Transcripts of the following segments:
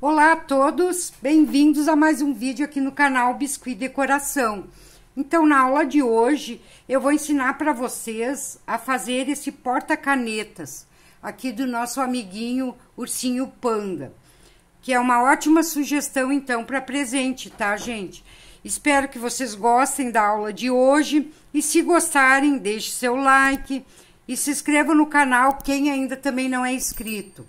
Olá a todos, bem-vindos a mais um vídeo aqui no canal Biscuit Decoração. Então, na aula de hoje, eu vou ensinar para vocês a fazer esse porta-canetas, aqui do nosso amiguinho Ursinho Panda, que é uma ótima sugestão, então, para presente, tá, gente? Espero que vocês gostem da aula de hoje e se gostarem, deixe seu like e se inscreva no canal quem ainda também não é inscrito.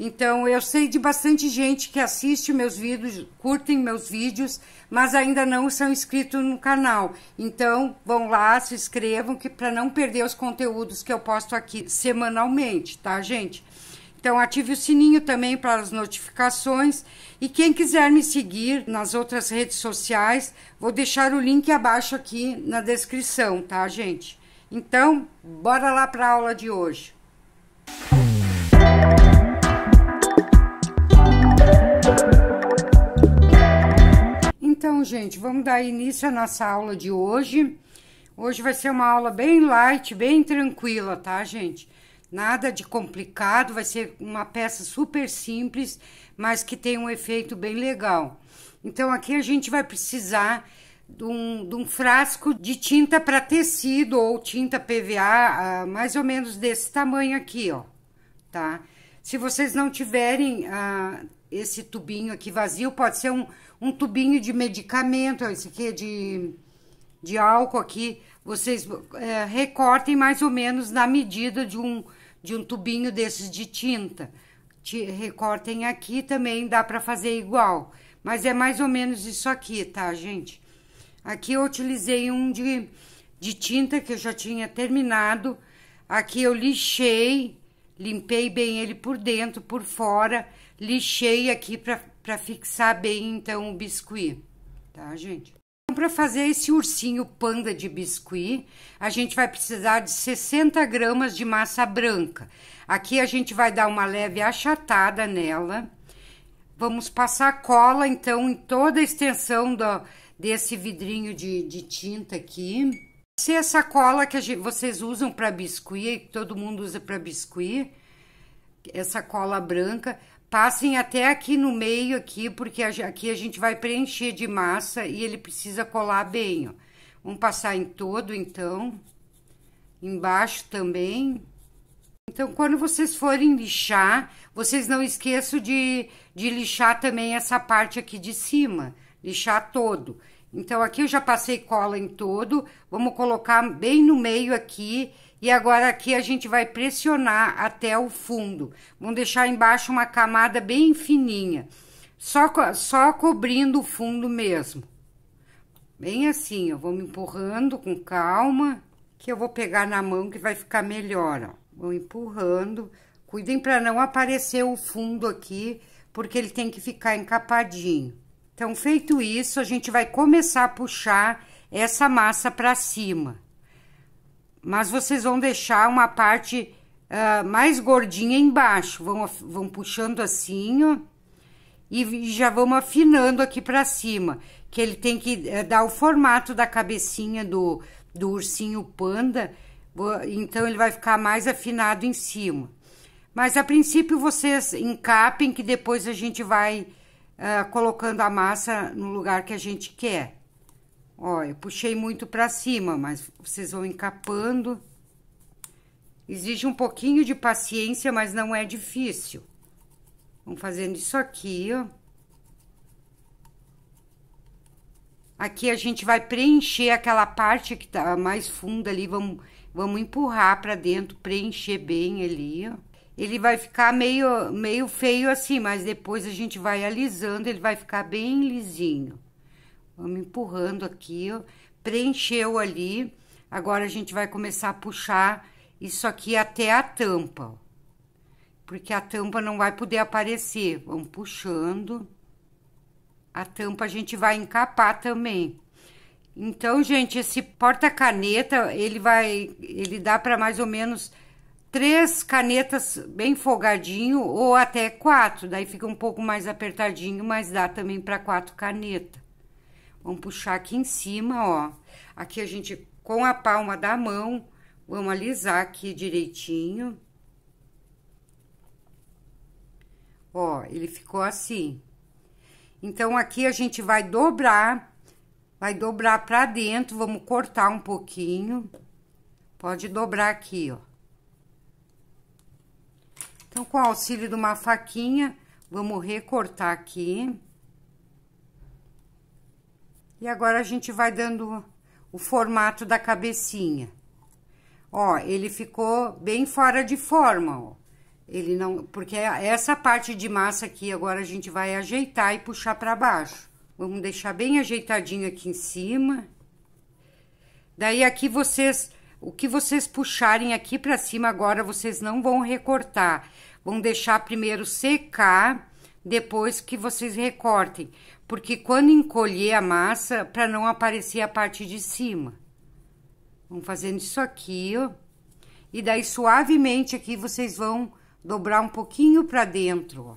Então, eu sei de bastante gente que assiste meus vídeos, curtem meus vídeos, mas ainda não são inscritos no canal. Então, vão lá, se inscrevam que para não perder os conteúdos que eu posto aqui semanalmente, tá, gente? Então, ative o sininho também para as notificações. E quem quiser me seguir nas outras redes sociais, vou deixar o link abaixo aqui na descrição, tá, gente? Então, bora lá para a aula de hoje. Música gente, vamos dar início à nossa aula de hoje. Hoje vai ser uma aula bem light, bem tranquila, tá, gente? Nada de complicado, vai ser uma peça super simples, mas que tem um efeito bem legal. Então, aqui a gente vai precisar de um, de um frasco de tinta para tecido ou tinta PVA, ah, mais ou menos desse tamanho aqui, ó, tá? Se vocês não tiverem... Ah, esse tubinho aqui vazio pode ser um, um tubinho de medicamento, esse aqui é de, de álcool aqui. Vocês é, recortem mais ou menos na medida de um, de um tubinho desses de tinta. Te, recortem aqui também, dá para fazer igual. Mas é mais ou menos isso aqui, tá, gente? Aqui eu utilizei um de, de tinta que eu já tinha terminado. Aqui eu lixei, limpei bem ele por dentro, por fora lixei aqui para fixar bem, então, o biscuit, tá, gente? Então, para fazer esse ursinho panda de biscuit, a gente vai precisar de 60 gramas de massa branca. Aqui a gente vai dar uma leve achatada nela. Vamos passar cola, então, em toda a extensão do, desse vidrinho de, de tinta aqui. Se essa cola que gente, vocês usam para biscuit, todo mundo usa para biscuit, essa cola branca, Passem tá, até aqui no meio aqui, porque aqui a gente vai preencher de massa e ele precisa colar bem, ó. Vamos passar em todo, então. Embaixo também. Então, quando vocês forem lixar, vocês não esqueçam de, de lixar também essa parte aqui de cima. Lixar todo. Então, aqui eu já passei cola em todo, vamos colocar bem no meio aqui, e agora aqui a gente vai pressionar até o fundo. Vamos deixar embaixo uma camada bem fininha, só, co só cobrindo o fundo mesmo. Bem assim, eu vou me empurrando com calma, que eu vou pegar na mão que vai ficar melhor, ó. Vou empurrando, cuidem para não aparecer o fundo aqui, porque ele tem que ficar encapadinho. Então, feito isso, a gente vai começar a puxar essa massa para cima. Mas vocês vão deixar uma parte uh, mais gordinha embaixo. Vão, vão puxando assim, ó. E já vamos afinando aqui para cima. Que ele tem que uh, dar o formato da cabecinha do, do ursinho panda. Então, ele vai ficar mais afinado em cima. Mas, a princípio, vocês encapem que depois a gente vai uh, colocando a massa no lugar que a gente quer. Ó, eu puxei muito pra cima, mas vocês vão encapando. Exige um pouquinho de paciência, mas não é difícil. Vamos fazendo isso aqui, ó. Aqui a gente vai preencher aquela parte que tá mais funda ali, vamos, vamos empurrar para dentro, preencher bem ali, ó ele vai ficar meio, meio feio assim, mas depois a gente vai alisando, ele vai ficar bem lisinho. Vamos empurrando aqui, ó. Preencheu ali. Agora a gente vai começar a puxar isso aqui até a tampa, ó. Porque a tampa não vai poder aparecer. Vamos puxando. A tampa a gente vai encapar também. Então, gente, esse porta-caneta, ele vai... Ele dá para mais ou menos três canetas bem folgadinho ou até quatro, daí fica um pouco mais apertadinho, mas dá também para quatro canetas. Vamos puxar aqui em cima, ó. Aqui a gente, com a palma da mão, vamos alisar aqui direitinho. Ó, ele ficou assim. Então, aqui a gente vai dobrar, vai dobrar pra dentro, vamos cortar um pouquinho. Pode dobrar aqui, ó. Então, com o auxílio de uma faquinha, vamos recortar aqui. E agora a gente vai dando o formato da cabecinha. Ó, ele ficou bem fora de forma, ó. Ele não, porque essa parte de massa aqui agora a gente vai ajeitar e puxar para baixo. Vamos deixar bem ajeitadinho aqui em cima. Daí aqui vocês o que vocês puxarem aqui para cima agora, vocês não vão recortar. Vão deixar primeiro secar, depois que vocês recortem. Porque quando encolher a massa, para não aparecer a parte de cima. Vão fazendo isso aqui, ó. E daí, suavemente aqui, vocês vão dobrar um pouquinho para dentro, ó.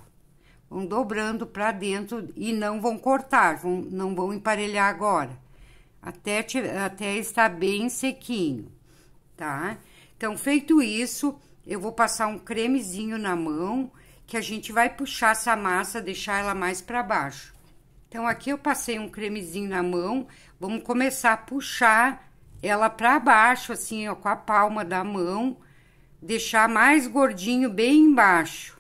Vão dobrando para dentro e não vão cortar, vão, não vão emparelhar agora. Até, até estar bem sequinho tá? Então, feito isso, eu vou passar um cremezinho na mão, que a gente vai puxar essa massa, deixar ela mais para baixo. Então, aqui eu passei um cremezinho na mão, vamos começar a puxar ela para baixo, assim, ó, com a palma da mão, deixar mais gordinho bem embaixo.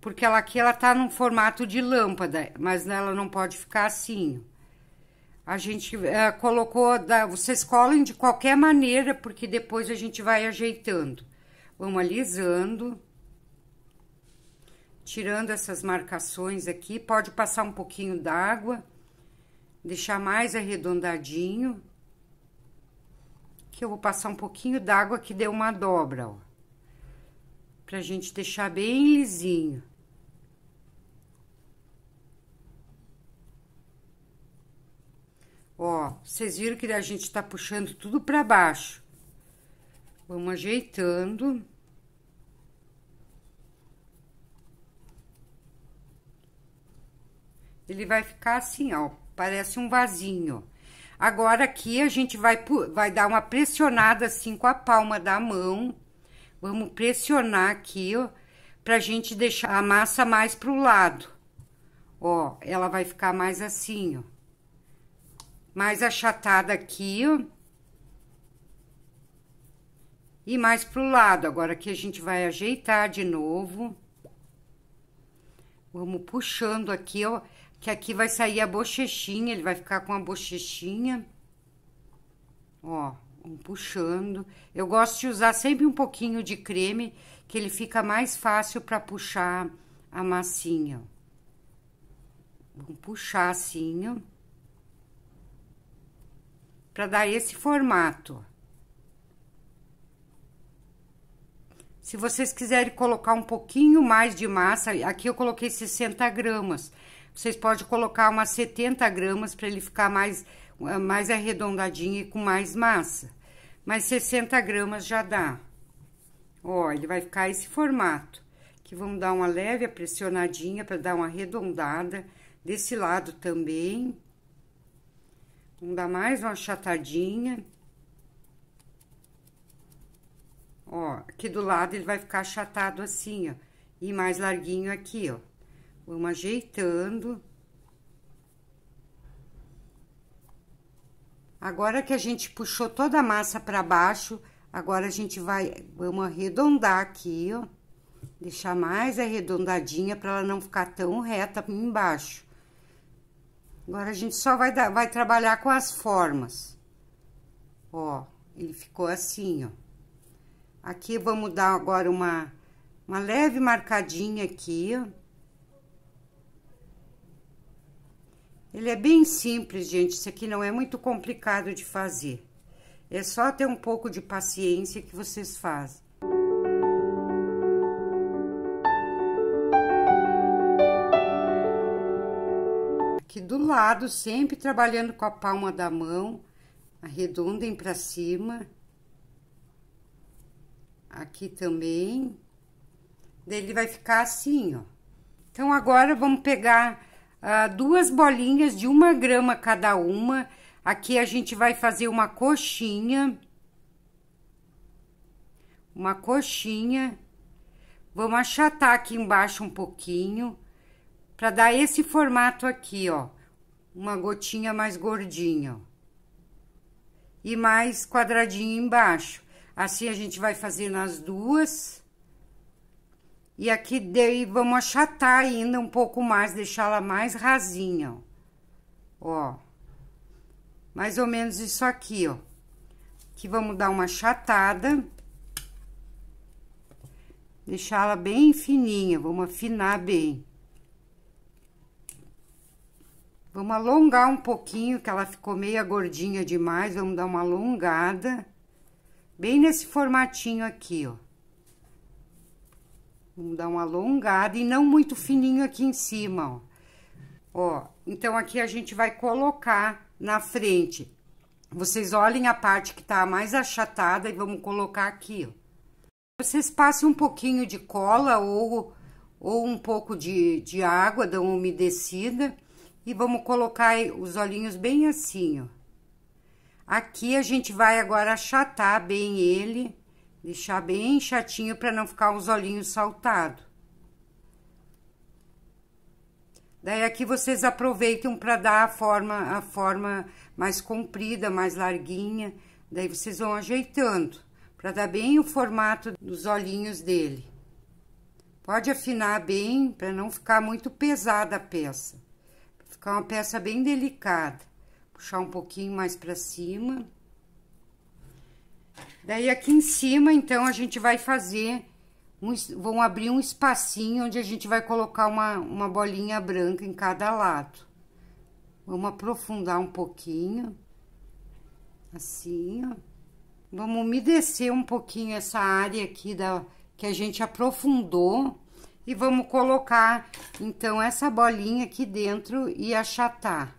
Porque ela aqui, ela tá num formato de lâmpada, mas ela não pode ficar assim, a gente é, colocou, da, vocês colhem de qualquer maneira, porque depois a gente vai ajeitando. Vamos alisando, tirando essas marcações aqui. Pode passar um pouquinho d'água, deixar mais arredondadinho. Que eu vou passar um pouquinho d'água que deu uma dobra, ó. Pra gente deixar bem lisinho. Ó, vocês viram que a gente tá puxando tudo pra baixo. Vamos ajeitando. Ele vai ficar assim, ó, parece um vasinho. Agora aqui a gente vai, vai dar uma pressionada assim com a palma da mão. Vamos pressionar aqui, ó, pra gente deixar a massa mais pro lado. Ó, ela vai ficar mais assim, ó mais achatada aqui. E mais pro lado. Agora aqui a gente vai ajeitar de novo. Vamos puxando aqui, ó. Que aqui vai sair a bochechinha. Ele vai ficar com a bochechinha. Ó, vamos puxando. Eu gosto de usar sempre um pouquinho de creme. Que ele fica mais fácil pra puxar a massinha. Vamos puxar assim, ó para dar esse formato. Se vocês quiserem colocar um pouquinho mais de massa, aqui eu coloquei 60 gramas. Vocês podem colocar umas 70 gramas para ele ficar mais, ah, mais arredondadinho e com mais massa. Mas 60 gramas já dá. Ó, ele vai ficar esse formato. Que vamos dar uma leve pressionadinha para dar uma arredondada desse lado também. Vamos dar mais uma achatadinha. Ó, aqui do lado ele vai ficar achatado assim, ó. E mais larguinho aqui, ó. Vamos ajeitando. Agora que a gente puxou toda a massa para baixo, agora a gente vai, vamos arredondar aqui, ó. Deixar mais arredondadinha para ela não ficar tão reta embaixo. Agora, a gente só vai, dar, vai trabalhar com as formas. Ó, ele ficou assim, ó. Aqui, vamos dar agora uma, uma leve marcadinha aqui, ó. Ele é bem simples, gente. Isso aqui não é muito complicado de fazer. É só ter um pouco de paciência que vocês fazem. aqui do lado, sempre trabalhando com a palma da mão, arredondem para cima. Aqui também. Daí ele vai ficar assim, ó. Então, agora vamos pegar ah, duas bolinhas de uma grama cada uma. Aqui a gente vai fazer uma coxinha. Uma coxinha. Vamos achatar aqui embaixo um pouquinho para dar esse formato aqui, ó. Uma gotinha mais gordinha, ó. E mais quadradinho embaixo. Assim, a gente vai fazer nas duas. E aqui, daí, vamos achatar ainda um pouco mais, deixar ela mais rasinha, ó. ó. Mais ou menos isso aqui, ó. Que vamos dar uma achatada deixar ela bem fininha, vamos afinar bem. Vamos alongar um pouquinho, que ela ficou meia gordinha demais. Vamos dar uma alongada. Bem nesse formatinho aqui, ó. Vamos dar uma alongada e não muito fininho aqui em cima, ó. Ó, então aqui a gente vai colocar na frente. Vocês olhem a parte que tá mais achatada e vamos colocar aqui, ó. Vocês passem um pouquinho de cola ou, ou um pouco de, de água, dão umedecida. umedecida e vamos colocar os olhinhos bem assim, ó. Aqui a gente vai agora achatar bem ele, deixar bem chatinho para não ficar os olhinhos saltados. Daí aqui vocês aproveitam para dar a forma, a forma mais comprida, mais larguinha. Daí vocês vão ajeitando para dar bem o formato dos olhinhos dele. Pode afinar bem para não ficar muito pesada a peça. Ficar uma peça bem delicada. Puxar um pouquinho mais pra cima. Daí, aqui em cima, então, a gente vai fazer... Um, vão abrir um espacinho onde a gente vai colocar uma, uma bolinha branca em cada lado. Vamos aprofundar um pouquinho. Assim, ó. Vamos umedecer um pouquinho essa área aqui da, que a gente aprofundou. E vamos colocar, então, essa bolinha aqui dentro e achatar.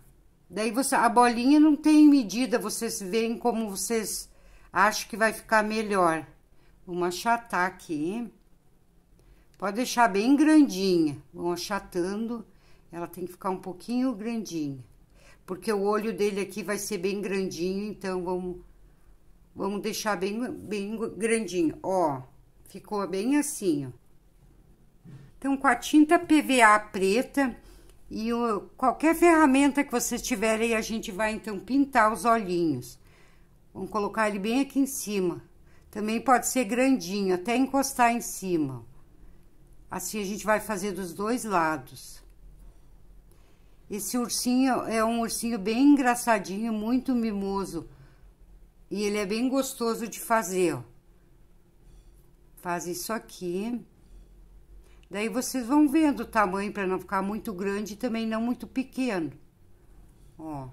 Daí, você, a bolinha não tem medida, vocês veem como vocês acham que vai ficar melhor. Vamos achatar aqui. Pode deixar bem grandinha. Vão achatando. Ela tem que ficar um pouquinho grandinha. Porque o olho dele aqui vai ser bem grandinho, então vamos, vamos deixar bem, bem grandinho. Ó, ficou bem assim, ó. Então, com a tinta PVA preta e o, qualquer ferramenta que vocês tiverem, a gente vai então pintar os olhinhos. Vamos colocar ele bem aqui em cima. Também pode ser grandinho, até encostar em cima. Assim a gente vai fazer dos dois lados. Esse ursinho é um ursinho bem engraçadinho, muito mimoso. E ele é bem gostoso de fazer, ó. Faz isso aqui. Daí vocês vão vendo o tamanho para não ficar muito grande e também não muito pequeno. Ó.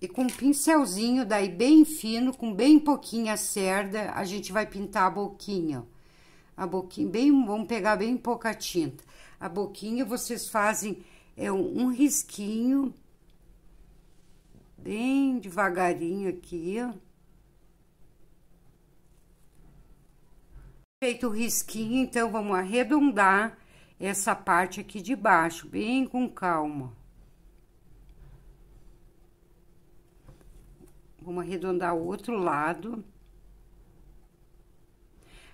E com um pincelzinho, daí bem fino, com bem pouquinha cerda, a gente vai pintar a boquinha. A boquinha, bem, vamos pegar bem pouca tinta. A boquinha vocês fazem é, um, um risquinho, bem devagarinho aqui, ó Feito o risquinho, então, vamos arredondar essa parte aqui de baixo, bem com calma. Vamos arredondar o outro lado.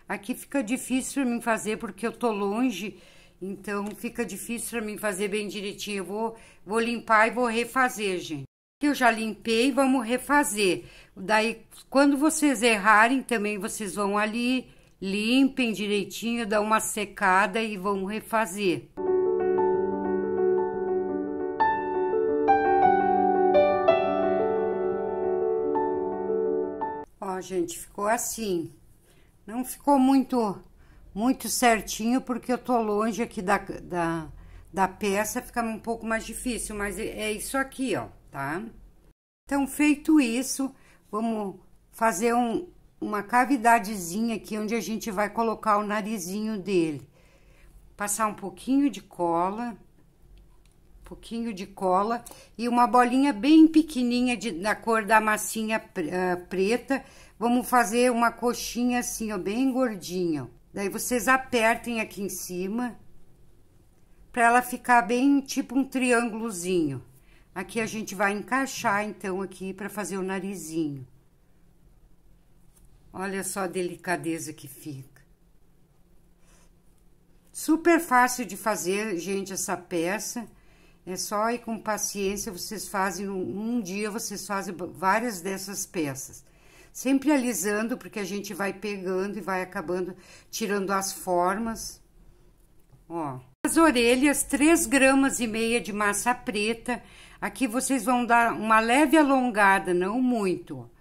Aqui fica difícil para mim fazer, porque eu tô longe, então fica difícil para mim fazer bem direitinho. Eu vou, vou limpar e vou refazer, gente. Eu já limpei, vamos refazer. Daí, quando vocês errarem, também vocês vão ali limpem direitinho, dão uma secada e vão refazer. Ó, gente, ficou assim. Não ficou muito muito certinho, porque eu tô longe aqui da, da, da peça, fica um pouco mais difícil, mas é, é isso aqui, ó, tá? Então, feito isso, vamos fazer um, uma cavidadezinha aqui onde a gente vai colocar o narizinho dele. Passar um pouquinho de cola, um pouquinho de cola e uma bolinha bem pequenininha de, da cor da massinha uh, preta. Vamos fazer uma coxinha assim, ó, bem gordinha. Daí vocês apertem aqui em cima para ela ficar bem tipo um triângulozinho. Aqui a gente vai encaixar então aqui para fazer o narizinho. Olha só a delicadeza que fica. Super fácil de fazer, gente, essa peça. É só ir com paciência, vocês fazem, um dia vocês fazem várias dessas peças. Sempre alisando, porque a gente vai pegando e vai acabando tirando as formas. Ó. As orelhas, 3 gramas e meia de massa preta. Aqui vocês vão dar uma leve alongada, não muito, ó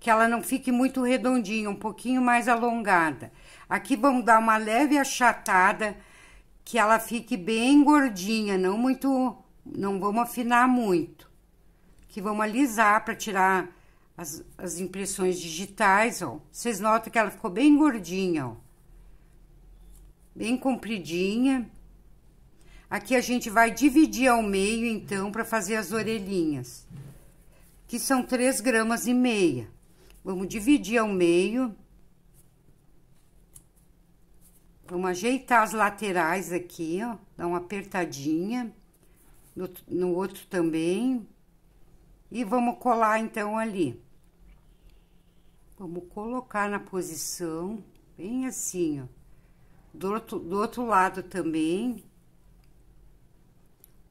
que ela não fique muito redondinha, um pouquinho mais alongada. Aqui vamos dar uma leve achatada, que ela fique bem gordinha, não muito, não vamos afinar muito. Que vamos alisar para tirar as, as impressões digitais, ó. Vocês notam que ela ficou bem gordinha, ó. Bem compridinha. Aqui a gente vai dividir ao meio, então, para fazer as orelhinhas, que são três gramas e meia. Vamos dividir ao meio. Vamos ajeitar as laterais aqui, ó. Dá uma apertadinha. No, no outro também. E vamos colar, então, ali. Vamos colocar na posição, bem assim, ó. Do outro, do outro lado também.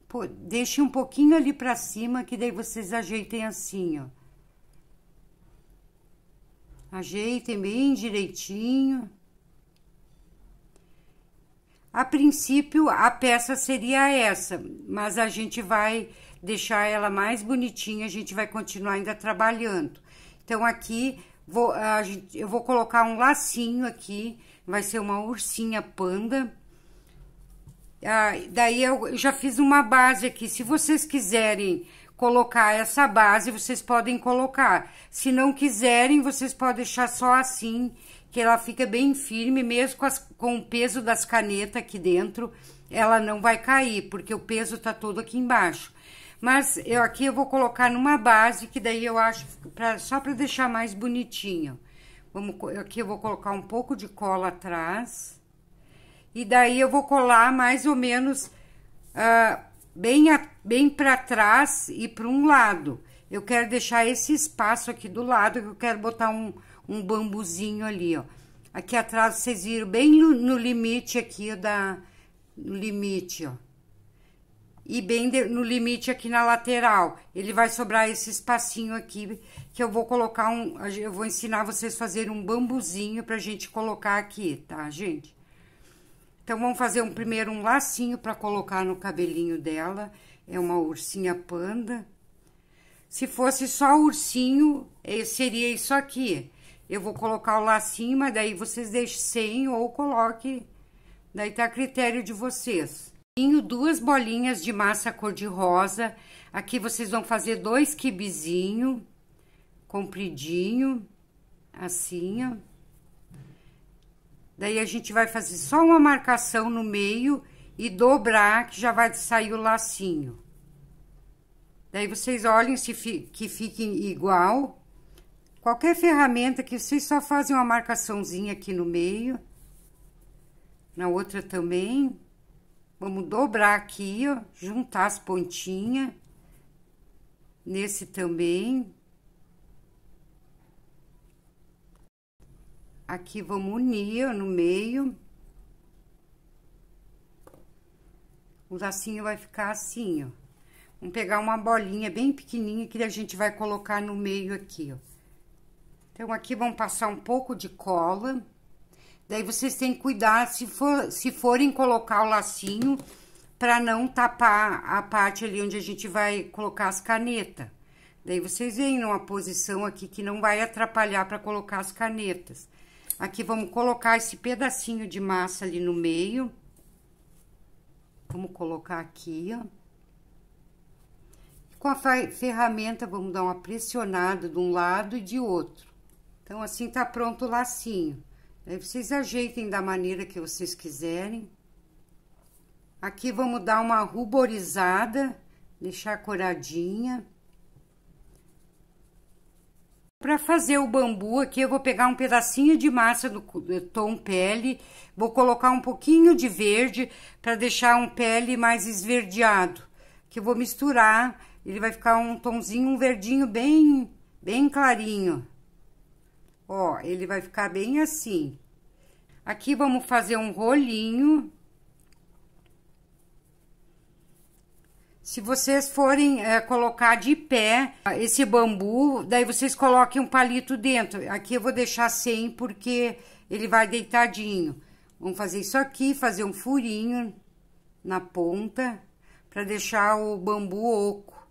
Pô, deixe um pouquinho ali pra cima, que daí vocês ajeitem assim, ó. Ajeitem bem direitinho. A princípio, a peça seria essa, mas a gente vai deixar ela mais bonitinha, a gente vai continuar ainda trabalhando. Então, aqui, vou, gente, eu vou colocar um lacinho aqui, vai ser uma ursinha panda. Ah, daí, eu já fiz uma base aqui, se vocês quiserem colocar essa base, vocês podem colocar. Se não quiserem, vocês podem deixar só assim, que ela fica bem firme, mesmo com, as, com o peso das canetas aqui dentro, ela não vai cair, porque o peso tá todo aqui embaixo. Mas eu aqui eu vou colocar numa base, que daí eu acho, pra, só para deixar mais bonitinho. Vamos, aqui eu vou colocar um pouco de cola atrás. E daí eu vou colar mais ou menos... Uh, bem, bem para trás e para um lado. Eu quero deixar esse espaço aqui do lado, que eu quero botar um, um bambuzinho ali, ó. Aqui atrás, vocês viram bem no, no limite aqui da... No limite, ó. E bem de, no limite aqui na lateral. Ele vai sobrar esse espacinho aqui, que eu vou colocar um... Eu vou ensinar vocês a fazer um bambuzinho pra gente colocar aqui, tá, gente? Então, vamos fazer um, primeiro um lacinho para colocar no cabelinho dela. É uma ursinha panda. Se fosse só ursinho, eh, seria isso aqui. Eu vou colocar o lacinho, mas daí vocês deixem sem ou coloque... Daí tá a critério de vocês. Tenho duas bolinhas de massa cor-de-rosa. Aqui vocês vão fazer dois quibizinho, compridinho, assim, ó. Daí a gente vai fazer só uma marcação no meio e dobrar, que já vai sair o lacinho. Daí vocês olhem se fi, que fique igual. Qualquer ferramenta que vocês só fazem uma marcaçãozinha aqui no meio. Na outra também. Vamos dobrar aqui, ó, juntar as pontinhas. Nesse também. Aqui vamos unir no meio. O lacinho vai ficar assim, ó. Vamos pegar uma bolinha bem pequenininha que a gente vai colocar no meio aqui, ó. Então, aqui vão passar um pouco de cola. Daí, vocês têm que cuidar se, for, se forem colocar o lacinho para não tapar a parte ali onde a gente vai colocar as canetas. Daí, vocês veem numa posição aqui que não vai atrapalhar para colocar as canetas. Aqui vamos colocar esse pedacinho de massa ali no meio. Vamos colocar aqui, ó. Com a ferramenta, vamos dar uma pressionada de um lado e de outro. Então, assim tá pronto o lacinho. Aí, vocês ajeitem da maneira que vocês quiserem. Aqui, vamos dar uma ruborizada, deixar coradinha. Para fazer o bambu aqui, eu vou pegar um pedacinho de massa do tom pele, vou colocar um pouquinho de verde para deixar um pele mais esverdeado, que eu vou misturar, ele vai ficar um tonzinho, um verdinho bem, bem clarinho. Ó, ele vai ficar bem assim. Aqui vamos fazer um rolinho Se vocês forem é, colocar de pé ah, esse bambu, daí vocês coloquem um palito dentro. Aqui eu vou deixar sem porque ele vai deitadinho. Vamos fazer isso aqui, fazer um furinho na ponta para deixar o bambu oco.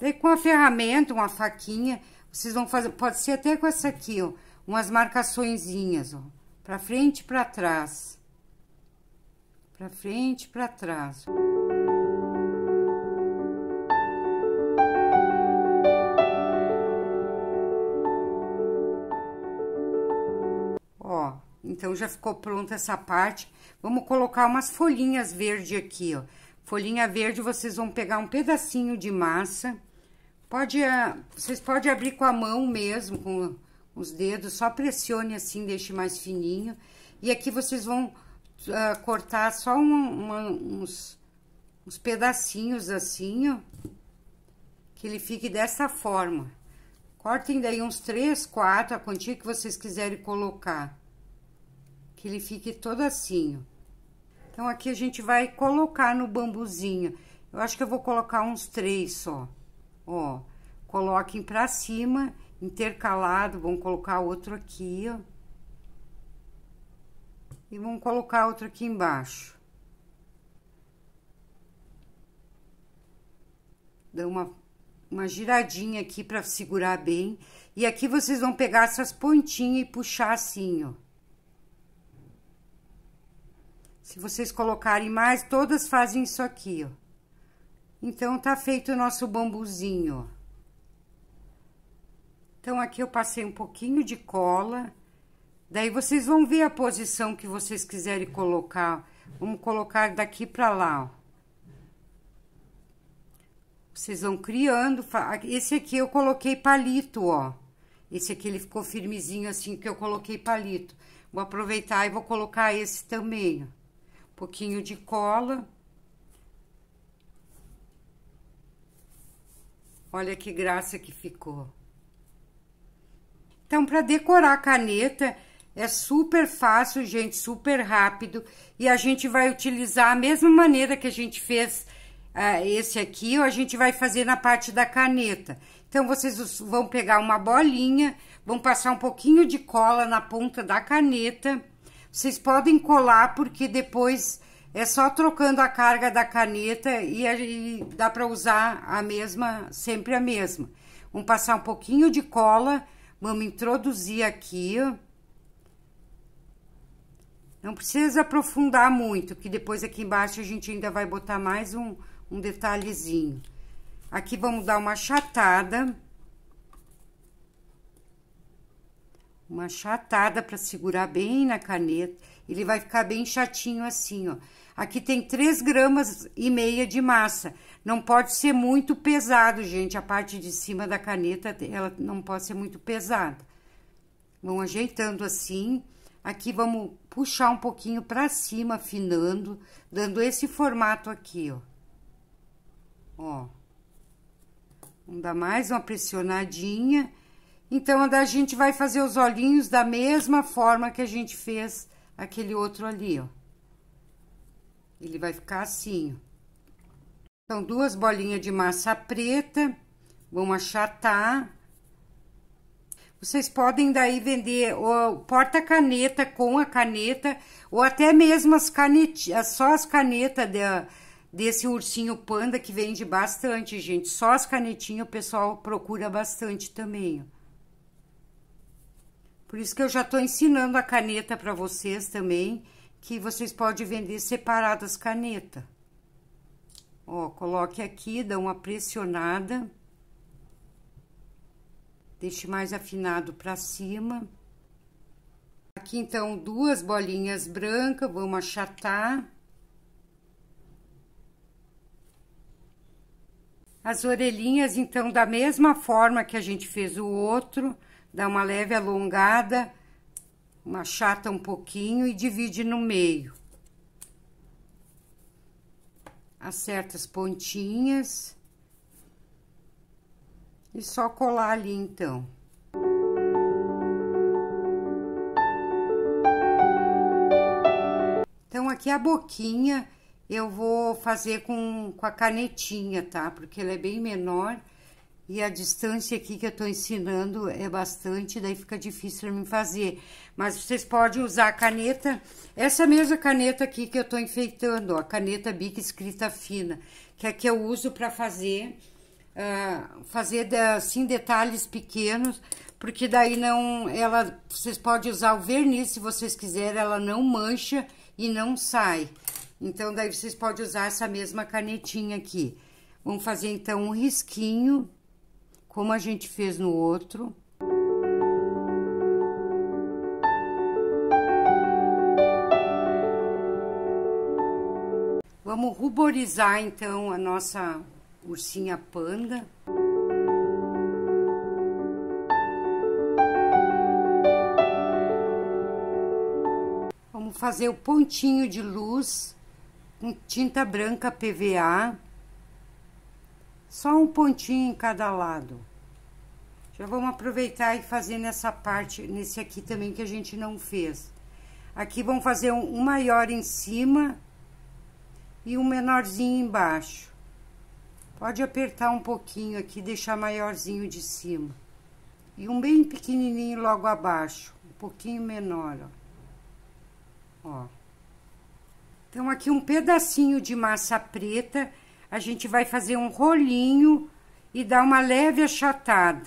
Daí com a ferramenta, uma faquinha, vocês vão fazer, pode ser até com essa aqui, ó, umas marcaçõezinhas, ó, para frente e para trás. Para frente e para trás. Ó. Então, já ficou pronta essa parte. Vamos colocar umas folhinhas verde aqui, ó. Folhinha verde, vocês vão pegar um pedacinho de massa. Pode, ah, vocês podem abrir com a mão mesmo, com os dedos, só pressione assim, deixe mais fininho. E aqui vocês vão uh, cortar só uma, uns, uns pedacinhos assim, ó, que ele fique dessa forma. Cortem daí uns três, quatro, a quantia que vocês quiserem colocar que ele fique todo assim. Então, aqui a gente vai colocar no bambuzinho. Eu acho que eu vou colocar uns três só. Ó, coloquem pra cima, intercalado, Vamos colocar outro aqui, ó. E vamos colocar outro aqui embaixo. Dá uma, uma giradinha aqui pra segurar bem. E aqui vocês vão pegar essas pontinhas e puxar assim, ó. Se vocês colocarem mais, todas fazem isso aqui, ó. Então, tá feito o nosso bambuzinho, ó. Então, aqui eu passei um pouquinho de cola. Daí, vocês vão ver a posição que vocês quiserem colocar. Vamos colocar daqui pra lá, ó. Vocês vão criando. Esse aqui eu coloquei palito, ó. Esse aqui ele ficou firmezinho assim, que eu coloquei palito. Vou aproveitar e vou colocar esse também, ó pouquinho de cola. Olha que graça que ficou. Então, para decorar a caneta, é super fácil, gente, super rápido. E a gente vai utilizar a mesma maneira que a gente fez uh, esse aqui, ou a gente vai fazer na parte da caneta. Então, vocês vão pegar uma bolinha, vão passar um pouquinho de cola na ponta da caneta... Vocês podem colar porque depois é só trocando a carga da caneta e, e dá para usar a mesma, sempre a mesma. Vamos passar um pouquinho de cola, vamos introduzir aqui, Não precisa aprofundar muito, que depois aqui embaixo a gente ainda vai botar mais um, um detalhezinho. Aqui vamos dar uma achatada. uma chatada para segurar bem na caneta. Ele vai ficar bem chatinho assim, ó. Aqui tem 3 gramas e meia de massa. Não pode ser muito pesado, gente. A parte de cima da caneta, ela não pode ser muito pesada. Vão ajeitando assim. Aqui vamos puxar um pouquinho para cima, afinando, dando esse formato aqui, ó. Ó. Vamos dar mais uma pressionadinha então, a gente vai fazer os olhinhos da mesma forma que a gente fez aquele outro ali, ó. Ele vai ficar assim, ó. Então, duas bolinhas de massa preta, vão achatar. Vocês podem daí vender o porta-caneta com a caneta, ou até mesmo as canetinhas, só as canetas desse ursinho panda que vende bastante, gente. Só as canetinhas o pessoal procura bastante também. ó. Por isso que eu já estou ensinando a caneta para vocês também, que vocês podem vender separadas caneta. Ó, coloque aqui, dá uma pressionada. Deixe mais afinado para cima. Aqui, então, duas bolinhas brancas, vamos achatar. As orelhinhas, então, da mesma forma que a gente fez o outro, dá uma leve alongada, uma chata um pouquinho e divide no meio. Acerta as pontinhas. E só colar ali, então. Então, aqui a boquinha eu vou fazer com, com a canetinha, tá? Porque ela é bem menor. E a distância aqui que eu tô ensinando é bastante, daí fica difícil me fazer. Mas vocês podem usar a caneta, essa mesma caneta aqui que eu tô enfeitando, ó, a caneta Bic escrita fina, que é que eu uso para fazer, uh, fazer assim detalhes pequenos, porque daí não, ela, vocês podem usar o verniz se vocês quiserem, ela não mancha e não sai. Então, daí vocês podem usar essa mesma canetinha aqui. Vamos fazer, então, um risquinho como a gente fez no outro. Vamos ruborizar então a nossa ursinha panda. Vamos fazer o pontinho de luz com tinta branca PVA. Só um pontinho em cada lado. Já vamos aproveitar e fazer nessa parte, nesse aqui também que a gente não fez. Aqui vão fazer um, um maior em cima e um menorzinho embaixo. Pode apertar um pouquinho aqui, deixar maiorzinho de cima. E um bem pequenininho logo abaixo, um pouquinho menor, ó. ó. Então, aqui um pedacinho de massa preta a gente vai fazer um rolinho e dar uma leve achatada.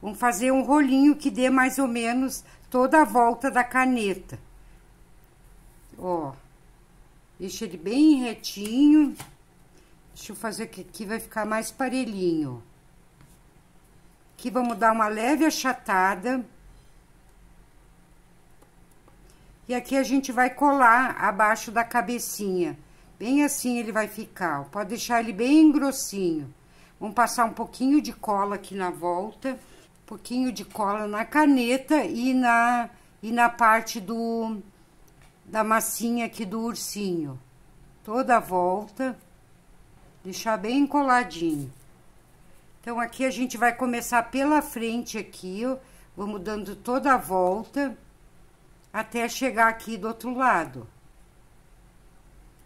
Vamos fazer um rolinho que dê mais ou menos toda a volta da caneta. Ó, deixa ele bem retinho. Deixa eu fazer aqui, aqui vai ficar mais parelhinho. Aqui vamos dar uma leve achatada. E aqui a gente vai colar abaixo da cabecinha. Bem assim ele vai ficar, pode deixar ele bem grossinho. Vamos passar um pouquinho de cola aqui na volta, um pouquinho de cola na caneta e na, e na parte do, da massinha aqui do ursinho. Toda a volta, deixar bem coladinho. Então, aqui a gente vai começar pela frente aqui, ó. Vamos dando toda a volta até chegar aqui do outro lado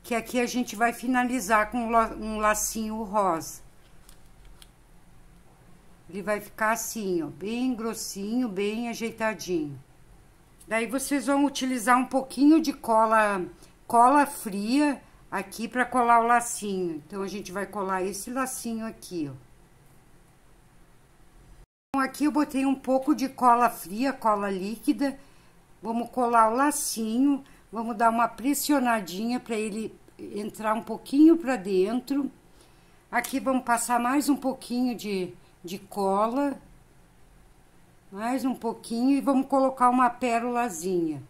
que aqui a gente vai finalizar com um lacinho rosa. Ele vai ficar assim, ó, bem grossinho, bem ajeitadinho. Daí vocês vão utilizar um pouquinho de cola, cola fria aqui para colar o lacinho. Então, a gente vai colar esse lacinho aqui, ó. Então, aqui eu botei um pouco de cola fria, cola líquida. Vamos colar o lacinho Vamos dar uma pressionadinha para ele entrar um pouquinho para dentro. Aqui vamos passar mais um pouquinho de, de cola. Mais um pouquinho e vamos colocar uma pérolazinha.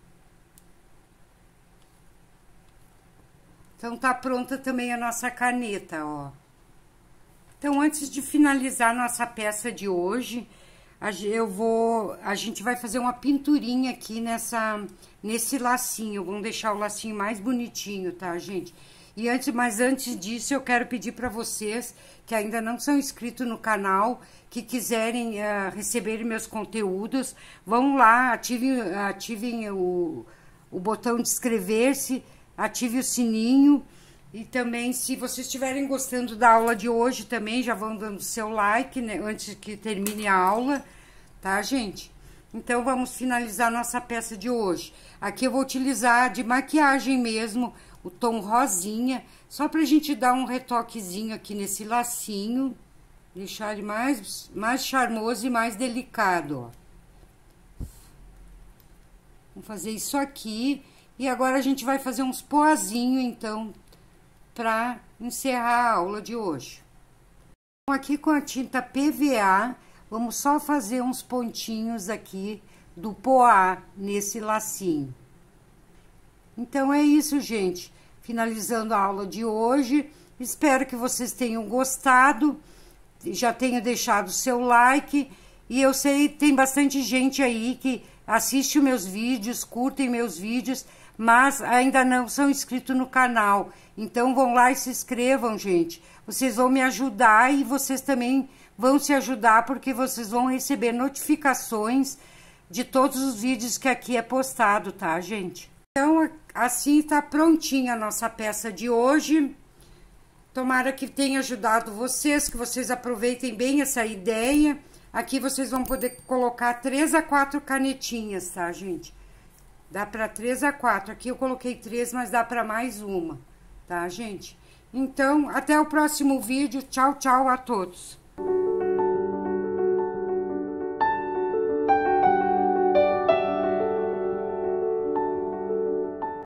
Então, tá pronta também a nossa caneta, ó. Então, antes de finalizar nossa peça de hoje, eu vou, a gente vai fazer uma pinturinha aqui nessa, nesse lacinho. Vamos deixar o lacinho mais bonitinho, tá, gente? E antes, mas antes disso, eu quero pedir para vocês que ainda não são inscritos no canal, que quiserem uh, receber meus conteúdos, vão lá, ativem, ativem o, o botão de inscrever-se, ative o sininho e também, se vocês estiverem gostando da aula de hoje, também já vão dando seu like né, antes que termine a aula, tá, gente? Então, vamos finalizar nossa peça de hoje. Aqui eu vou utilizar de maquiagem mesmo, o tom rosinha, só pra gente dar um retoquezinho aqui nesse lacinho, deixar ele mais, mais charmoso e mais delicado, ó. Vamos fazer isso aqui. E agora a gente vai fazer uns poazinho, então, para encerrar a aula de hoje. Então, aqui com a tinta PVA, vamos só fazer uns pontinhos aqui do poá nesse lacinho. Então, é isso, gente. Finalizando a aula de hoje. Espero que vocês tenham gostado. Já tenho deixado o seu like. E eu sei, tem bastante gente aí que assiste meus vídeos, curtem meus vídeos mas ainda não são inscritos no canal. Então vão lá e se inscrevam, gente. Vocês vão me ajudar e vocês também vão se ajudar porque vocês vão receber notificações de todos os vídeos que aqui é postado, tá, gente? Então, assim tá prontinha a nossa peça de hoje. Tomara que tenha ajudado vocês, que vocês aproveitem bem essa ideia. Aqui vocês vão poder colocar três a quatro canetinhas, tá, gente? Dá para três a quatro. Aqui eu coloquei três, mas dá para mais uma, tá, gente? Então, até o próximo vídeo. Tchau, tchau a todos.